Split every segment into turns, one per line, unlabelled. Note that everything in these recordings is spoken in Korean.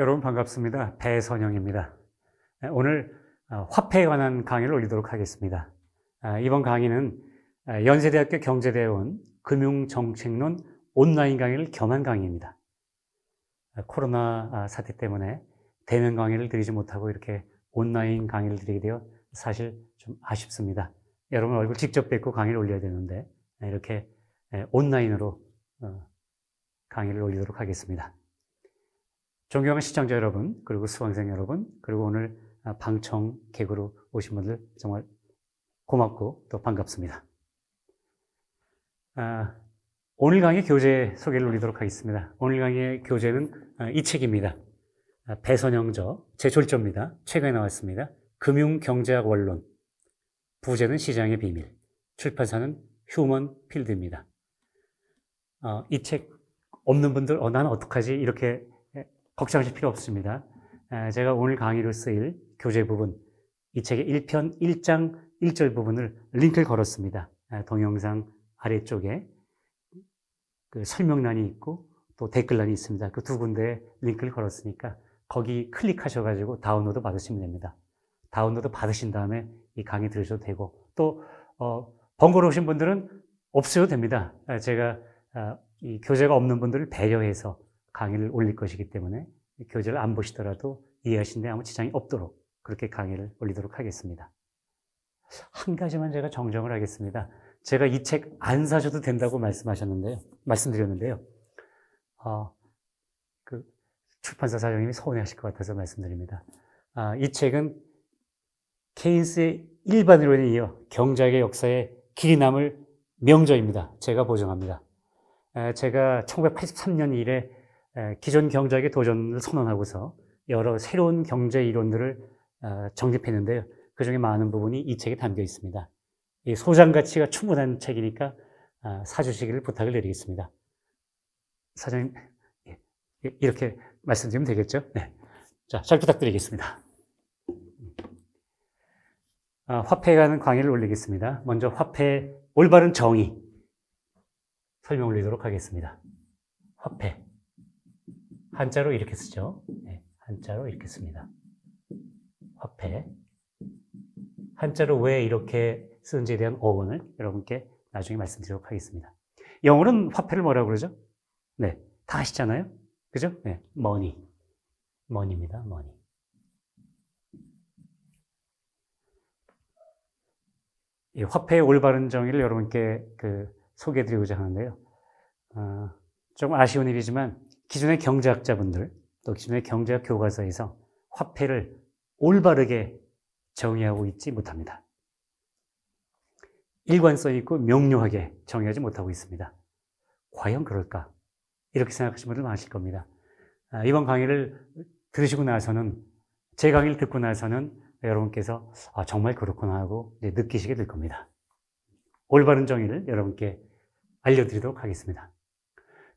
여러분 반갑습니다. 배선영입니다. 네, 오늘 아, 화폐에 관한 강의를 올리도록 하겠습니다. 아, 이번 강의는 아, 연세대학교 경제대원 금융정책론 온라인 강의를 겸한 강의입니다. 코로나 사태 때문에 대면 강의를 드리지 못하고 이렇게 온라인 강의를 드리게 되어 사실 좀 아쉽습니다. 여러분 얼굴 직접 뵙고 강의를 올려야 되는데 네, 이렇게 네, 온라인으로 어, 강의를 올리도록 하겠습니다. 존경하는 시청자 여러분, 그리고 수강생 여러분, 그리고 오늘 아, 방청 객으로 오신 분들 정말 고맙고 또 반갑습니다. 오늘 아, 강의 교재 소개를 올리도록 하겠습니다. 오늘 강의 교재는 아, 이 책입니다. 배선영저, 제졸조입니다. 최근에 나왔습니다. 금융경제학 원론, 부재는 시장의 비밀, 출판사는 휴먼 필드입니다. 이 책 없는 분들, 어, 나는 어떡하지? 이렇게 걱정하실 필요 없습니다. 아, 제가 오늘 강의로 쓰일 교재 부분, 이 책의 1편 1장 1절 부분을 링크를 걸었습니다. 아, 동영상 아래쪽에 그 설명란이 있고 또 댓글란이 있습니다. 그 두 군데 링크를 걸었으니까 거기 클릭하셔가지고 다운로드 받으시면 됩니다. 다운로드 받으신 다음에 이 강의 들으셔도 되고 또 어, 번거로우신 분들은 없어도 됩니다. 아, 제가 이 교재가 없는 분들을 배려해서 강의를 올릴 것이기 때문에 교재를 안 보시더라도 이해하신데 아무 지장이 없도록 그렇게 강의를 올리도록 하겠습니다. 한 가지만 제가 정정을 하겠습니다. 제가 이 책 안 사셔도 된다고 말씀하셨는데요. 말씀드렸는데요. 어, 그 출판사 사장님이 서운해하실 것 같아서 말씀드립니다. 아, 이 책은 케인스의 일반 이론에 이어 경제학의 역사에 길이 남을 명저입니다. 제가 보증합니다. 제가 1983년 일에 기존 경제학의 도전을 선언하고서 여러 새로운 경제 이론들을 어, 정립했는데요. 그 중에 많은 부분이 이 책에 담겨 있습니다. 소장 가치가 충분한 책이니까 아, 사주시기를 부탁을 드리겠습니다. 사장님, 예, 예, 이렇게 말씀드리면 되겠죠? 네. 자, 잘 부탁드리겠습니다. 아, 화폐에 관한 강의를 올리겠습니다. 먼저 화폐의 올바른 정의 설명을 드리도록 하겠습니다. 화폐. 한자로 이렇게 쓰죠. 네, 한자로 이렇게 씁니다. 화폐. 한자로 왜 이렇게 쓰는지에 대한 어원을 여러분께 나중에 말씀드리도록 하겠습니다. 영어는 화폐를 뭐라고 그러죠? 네, 다 아시잖아요. 그죠? 네, money. money입니다. money. 이 화폐의 올바른 정의를 여러분께 그 소개해드리고자 하는데요. 어, 아, 조금 아쉬운 일이지만 기존의 경제학자분들 또 기존의 경제학 교과서에서 화폐를 올바르게 정의하고 있지 못합니다. 일관성 있고 명료하게 정의하지 못하고 있습니다. 과연 그럴까? 이렇게 생각하시는 분들 많으실 겁니다. 아, 이번 강의를 들으시고 나서는 제 강의를 듣고 나서는 여러분께서 아, 정말 그렇구나 하고 느끼시게 될 겁니다. 올바른 정의를 여러분께 알려드리도록 하겠습니다.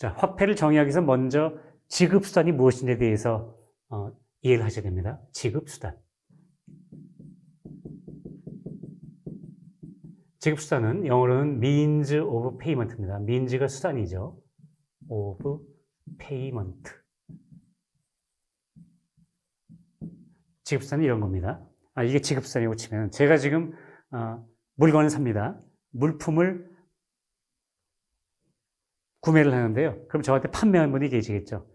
자, 화폐를 정의하기 위해서 먼저 지급수단이 무엇인지에 대해서 어, 이해를 하셔야 됩니다. 지급수단. 지급수단은 영어로는 means of payment입니다. means가 수단이죠. of payment. 지급수단이 이런 겁니다. 아, 이게 지급수단이고 치면 제가 지금 어, 물건을 삽니다. 물품을 구매를 하는데요. 그럼 저한테 판매하는 분이 계시겠죠.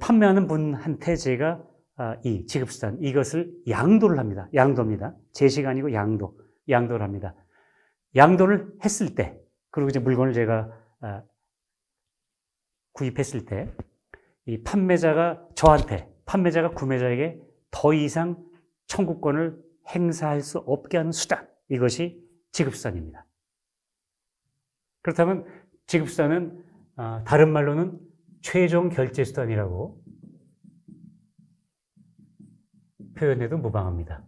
판매하는 분한테 제가 아, 이 지급수단, 이것을 양도를 합니다. 양도입니다. 제시가 아니고 양도. 양도를 합니다. 양도를 했을 때, 그리고 이제 물건을 제가 아, 구입했을 때, 이 판매자가 저한테, 판매자가 구매자에게 더 이상 청구권을 행사할 수 없게 하는 수단. 이것이 지급수단입니다. 그렇다면 지급수단은 아, 다른 말로는 최종 결제 수단이라고 표현해도 무방합니다.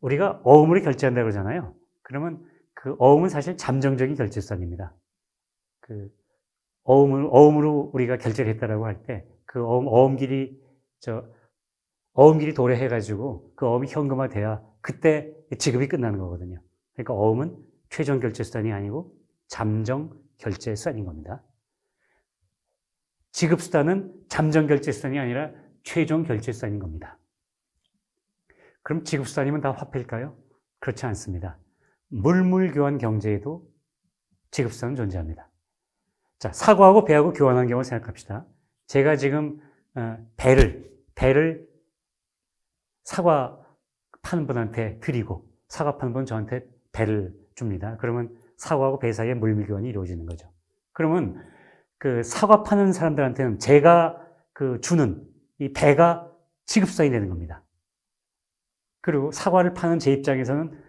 우리가 어음으로 결제한다 그러잖아요. 그러면 그 어음은 사실 잠정적인 결제 수단입니다. 그 어음을 어음으로 우리가 결제를 했다라고 할 때 그 어음 어음 길이 저 어음 길이 도래해 가지고 그 어음이 현금화 돼야 그때 지급이 끝나는 거거든요. 그러니까 어음은 최종 결제 수단이 아니고 잠정 결제 수단인 겁니다. 지급수단은 잠정 결제수단이 아니라 최종 결제수단인 겁니다. 그럼 지급수단이면 다 화폐일까요? 그렇지 않습니다. 물물교환 경제에도 지급수단은 존재합니다. 자, 사과하고 배하고 교환하 경우 생각합시다. 제가 지금 어, 배를, 배를 사과 파는 분한테 드리고 사과 파는 분 저한테 배를 줍니다. 그러면 사과하고 배 사이에 물밀교환이 이루어지는 거죠. 그러면 그 사과 파는 사람들한테는 제가 그 주는 이 배가 지급선이 되는 겁니다. 그리고 사과를 파는 제 입장에서는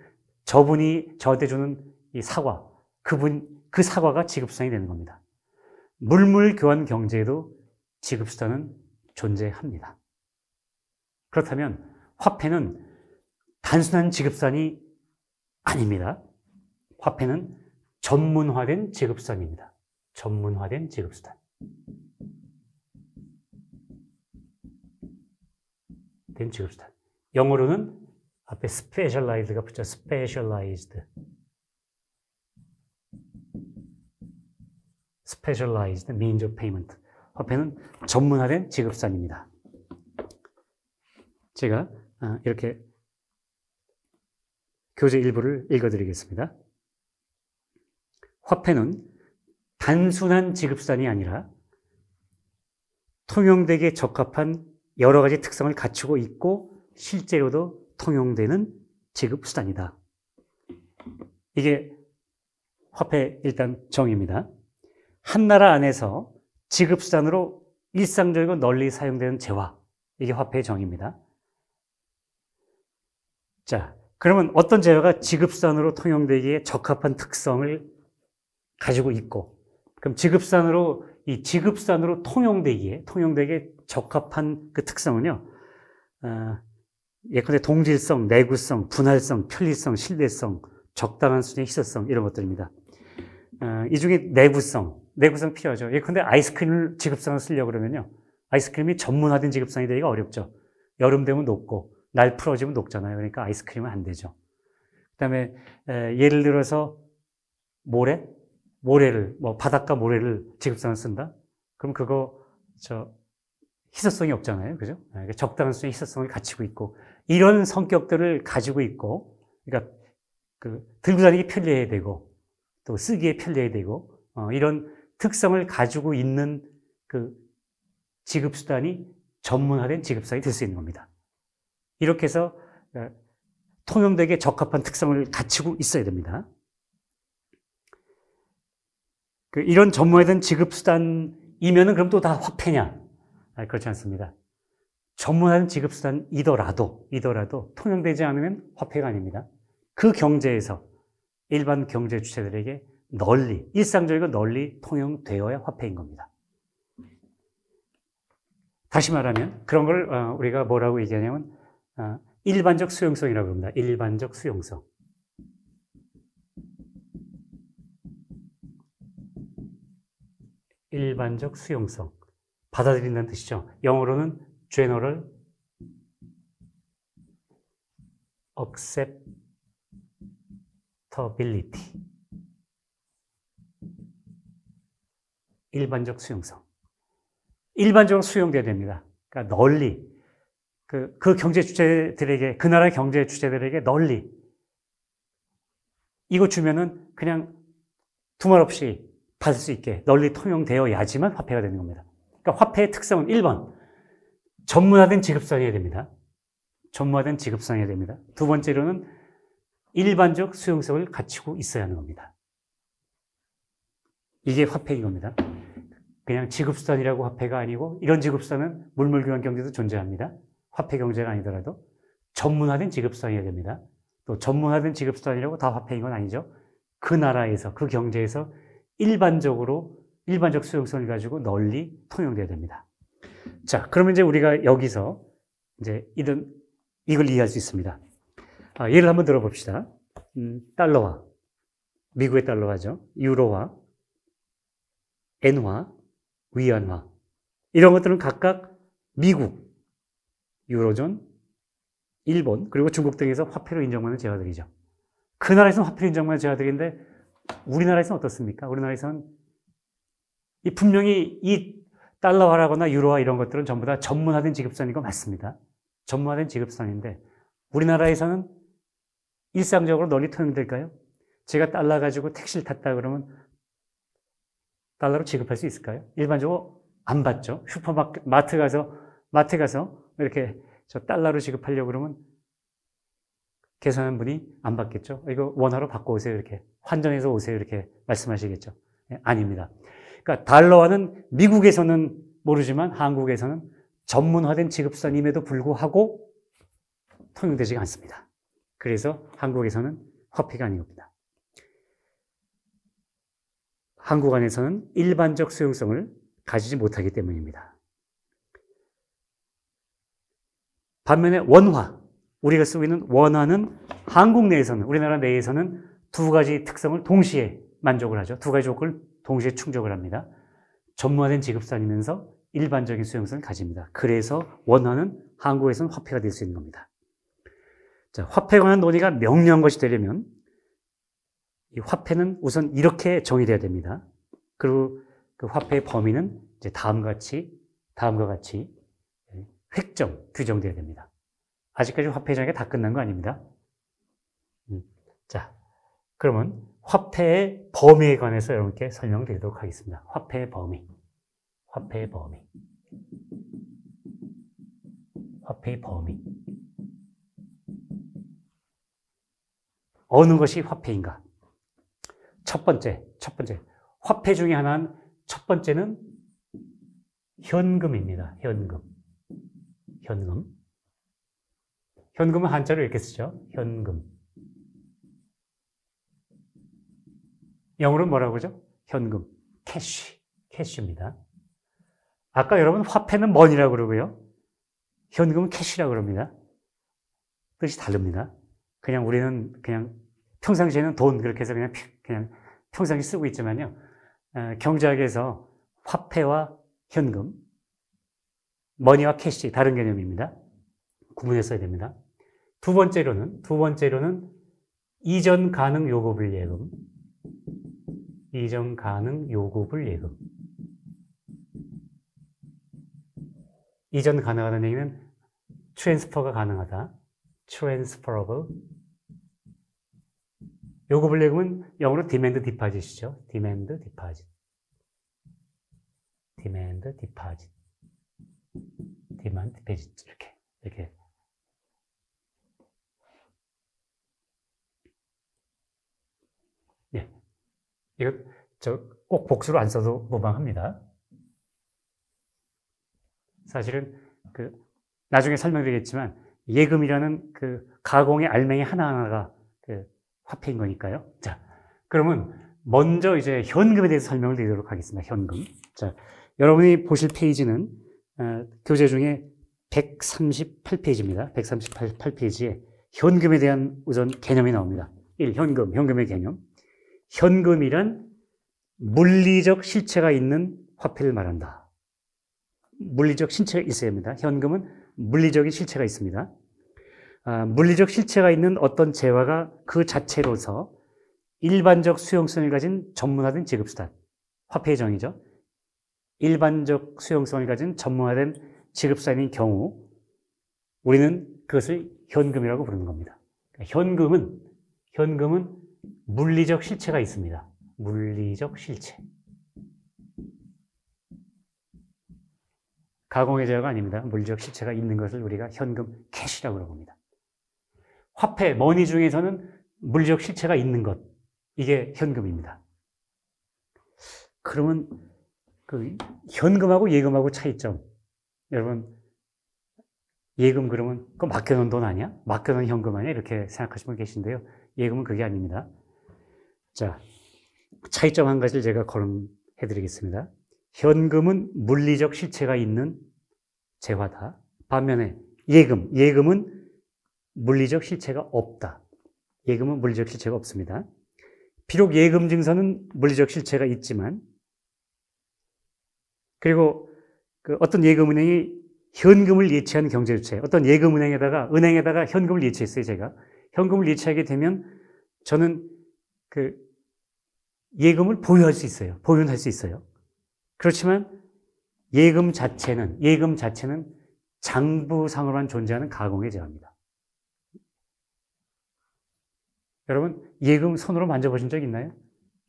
저분이 저한테 주는 이 사과, 그분, 그 사과가 지급선이 되는 겁니다. 물물 교환 경제에도 지급수단은 존재합니다. 그렇다면 화폐는 단순한 지급산이 아닙니다. 화폐는 전문화된 지급수단입니다 전문화된 지급수단. 된 지급수단. 영어로는 앞에 specialized가 붙죠. specialized. specialized means of payment. 화폐는 전문화된 지급단입니다 제가 아, 이렇게 교재 일부를 읽어드리겠습니다. 화폐는 단순한 지급수단이 아니라 통용되기에 적합한 여러 가지 특성을 갖추고 있고 실제로도 통용되는 지급수단이다. 이게 화폐 일단 정의입니다. 한 나라 안에서 지급수단으로 일상적이고 널리 사용되는 재화. 이게 화폐의 정의입니다. 자, 그러면 어떤 재화가 지급수단으로 통용되기에 적합한 특성을 가지고 있고 그럼 지급산으로 이 지급산으로 통용되기에 통용되기에 적합한 그 특성은요. 어, 예컨대 동질성, 내구성, 분할성, 편리성, 신뢰성, 적당한 수준의 희소성 이런 것들입니다. 어, 이 중에 내구성, 내구성 필요하죠. 예컨대 아이스크림을 지급상을 쓰려고 그러면요. 아이스크림이 전문화된 지급상이 되기가 어렵죠. 여름 되면 녹고 날 풀어지면 녹잖아요. 그러니까 아이스크림은 안 되죠. 그다음에 에, 예를 들어서 모래, 모래를, 뭐 바닷가 모래를 지급상을 쓴다? 그럼 그거, 저, 희소성이 없잖아요. 그죠? 아, 적당한 의 희소성을 갖추고 있고, 이런 성격들을 가지고 있고, 그러니까 그 들고 다니기 편리해야 되고, 또 쓰기에 편리해야 되고, 어, 이런 특성을 가지고 있는 그 지급수단이 전문화된 지급사이 될 수 있는 겁니다. 이렇게 해서 어, 통용되게 적합한 특성을 갖추고 있어야 됩니다. 그 이런 전문화된 지급수단이면은 그럼 또 다 화폐냐? 아니, 그렇지 않습니다. 전문화된 지급수단이더라도, 이더라도 통용되지 않으면 화폐가 아닙니다. 그 경제에서 일반 경제 주체들에게 널리, 일상적이고 널리 통용되어야 화폐인 겁니다. 다시 말하면 그런 걸 어, 우리가 뭐라고 얘기하냐면 어, 일반적 수용성이라고 합니다. 일반적 수용성. 일반적 수용성. 받아들인다는 뜻이죠. 영어로는 general acceptability. 일반적 수용성. 일반적으로 수용돼야 됩니다. 그러니까 널리 그, 그 경제 주체들에게 그 나라의 경제 주체들에게 널리 이거 주면은 그냥 두말 없이 받을 수 있게 널리 통용되어야지만 화폐가 되는 겁니다. 그러니까 화폐의 특성은 1번, 전문화된 지급성이어야 됩니다. 전문화된 지급성이어야 됩니다. 두 번째로는 일반적 수용성을 갖추고 있어야 하는 겁니다. 이게 화폐인 겁니다. 그냥 지급수단이라고 화폐가 아니고 이런 지급수단은 물물교환 경제도 존재합니다. 화폐 경제가 아니더라도 전문화된 지급수단이어야 됩니다. 또 전문화된 지급수단이라고 다 화폐인 건 아니죠. 그 나라에서, 그 경제에서 일반적으로 일반적 수용성을 가지고 널리 통용돼야 됩니다. 자, 그러면 이제 우리가 여기서 이제 이런 이걸 이해할 수 있습니다. 아, 예를 한번 들어봅시다. 음, 달러화 미국의 달러화죠, 유로화, 엔화, 위안화 이런 것들은 각각 미국, 유로존, 일본 그리고 중국 등에서 화폐로 인정받는 재화들이죠. 그 나라에서는 화폐로 인정받는 재화들인데 우리나라에서는 어떻습니까? 우리나라에서는 분명히 이 달러화라거나 유로화 이런 것들은 전부 다 전문화된 지급선인 거 맞습니다. 전문화된 지급선인데 우리나라에서는 일상적으로 널리 통용될까요? 제가 달러 가지고 택시를 탔다 그러면 달러로 지급할 수 있을까요? 일반적으로 안 받죠. 슈퍼마트 가서 마트 가서 이렇게 저 달러로 지급하려고 그러면 계산한 분이 안 받겠죠. 이거 원화로 바꿔오세요. 이렇게. 환전해서 오세요. 이렇게 말씀하시겠죠. 네, 아닙니다. 그러니까 달러화는 미국에서는 모르지만 한국에서는 전문화된 지급선임에도 불구하고 통용되지가 않습니다. 그래서 한국에서는 화폐가 아닌 니다 한국 안에서는 일반적 수용성을 가지지 못하기 때문입니다. 반면에 원화, 우리가 쓰고 있는 원화는 한국 내에서는 우리나라 내에서는 두 가지 특성을 동시에 만족을 하죠. 두 가지 조건을 동시에 충족을 합니다. 전문화된 지급선이면서 일반적인 수용성을 가집니다. 그래서 원화는 한국에서는 화폐가 될 수 있는 겁니다. 자, 화폐에 관한 논의가 명료한 것이 되려면 이 화폐는 우선 이렇게 정의돼야 됩니다. 그리고 그 화폐의 범위는 이제 다음같이 다음과 같이 예, 획정 규정되어야 됩니다. 아직까지 화폐전이 다 끝난 거 아닙니다. 음. 자, 그러면 화폐의 범위에 관해서 여러분께 설명드리도록 하겠습니다. 화폐의 범위. 화폐의 범위. 화폐의 범위. 어느 것이 화폐인가? 첫 번째, 첫 번째. 화폐 중에 하나는 첫 번째는 현금입니다. 현금. 현금. 현금은 한자로 이렇게 쓰죠. 현금. 영어로 뭐라고 그러죠? 현금. 캐시. 캐시입니다. 아까 여러분 화폐는 머니라고 그러고요. 현금은 캐시라고 그럽니다. 뜻이 다릅니다. 그냥 우리는 그냥 평상시에는 돈 그렇게 해서 그냥 그냥 평상시 쓰고 있지만요. 경제학에서 화폐와 현금, 머니와 캐시 다른 개념입니다. 구분해서써야 됩니다. 두 번째로는 두 번째로는 이전 가능 요구불 예금. 이전 가능 요구불 예금. 이전 가능하다는 얘기는 트랜스퍼가 가능하다. 트랜스퍼러 f 요구불 예금은 영어로 demand deposit이죠. demand deposit. demand deposit. demand deposit. 이렇게 이렇게 예. 이거 저꼭 복수로 안 써도 무방합니다. 사실은 그 나중에 설명드리겠지만 예금이라는 그 가공의 알맹이 하나하나가 그 화폐인 거니까요. 자, 그러면 먼저 이제 현금에 대해서 설명을 드리도록 하겠습니다. 현금. 자, 여러분이 보실 페이지는 어, 교재 중에 138페이지입니다. 138페이지에 현금에 대한 우선 개념이 나옵니다. 1. 현금, 현금의 개념. 현금이란 물리적 실체가 있는 화폐를 말한다. 물리적 실체가 있어야 합니다. 현금은 물리적인 실체가 있습니다. 아, 물리적 실체가 있는 어떤 재화가 그 자체로서 일반적 수용성을 가진 전문화된 지급수단, 화폐의 정의죠. 일반적 수용성을 가진 전문화된 지급수단인 경우 우리는 그것을 현금이라고 부르는 겁니다. 그러니까 현금은 현금은 물리적 실체가 있습니다. 물리적 실체. 가공의 자가 아닙니다. 물리적 실체가 있는 것을 우리가 현금 캐시라고 그럽니다. 화폐, 머니 중에서는 물리적 실체가 있는 것. 이게 현금입니다. 그러면 그 현금하고 예금하고 차이점. 여러분, 예금 그러면 그거 맡겨놓은 돈 아니야? 맡겨놓은 현금 아니야? 이렇게 생각하시는 분 계신데요. 예금은 그게 아닙니다. 자, 차이점 한 가지를 제가 거론해 드리겠습니다. 현금은 물리적 실체가 있는 재화다. 반면에 예금, 예금은 물리적 실체가 없다. 예금은 물리적 실체가 없습니다. 비록 예금 증서는 물리적 실체가 있지만, 그리고 그 어떤 예금은행이 현금을 예치하는 경제주체, 어떤 예금은행에다가 은행에다가 현금을 예치했어요. 제가 현금을 예치하게 되면 저는 그 예금을 보유할 수 있어요. 보유할 수 있어요. 그렇지만 예금 자체는 예금 자체는 장부상으로만 존재하는 가공의제입니다 여러분 예금 손으로 만져보신 적 있나요?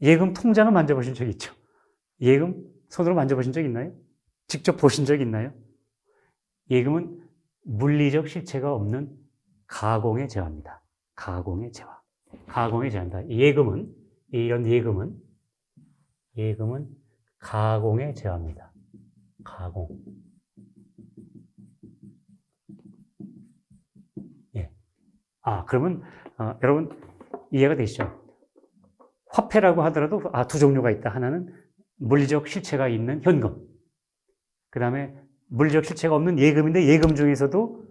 예금 통장을 만져보신 적 있죠? 예금 손으로 만져보신 적 있나요? 직접 보신 적 있나요? 예금은 물리적 실체가 없는 가공의 제화입니다 가공의 재화. 가공의 제화입니다 예금은 이런 예금은 예금은 가공에 제어합니다. 가공. 예. 아 그러면 어, 여러분 이해가 되시죠? 화폐라고 하더라도 아, 두 종류가 있다. 하나는 물리적 실체가 있는 현금. 그 다음에 물리적 실체가 없는 예금인데 예금 중에서도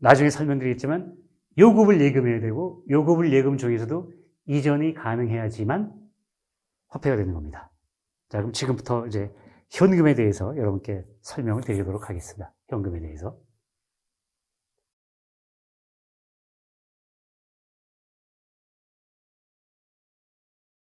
나중에 설명드리겠지만 요금을 예금해야 되고 요금을 예금 중에서도 이전이 가능해야지만 화폐가 되는 겁니다. 자, 그럼 지금부터 이제 현금에 대해서 여러분께 설명을 드리도록 하겠습니다. 현금에 대해서.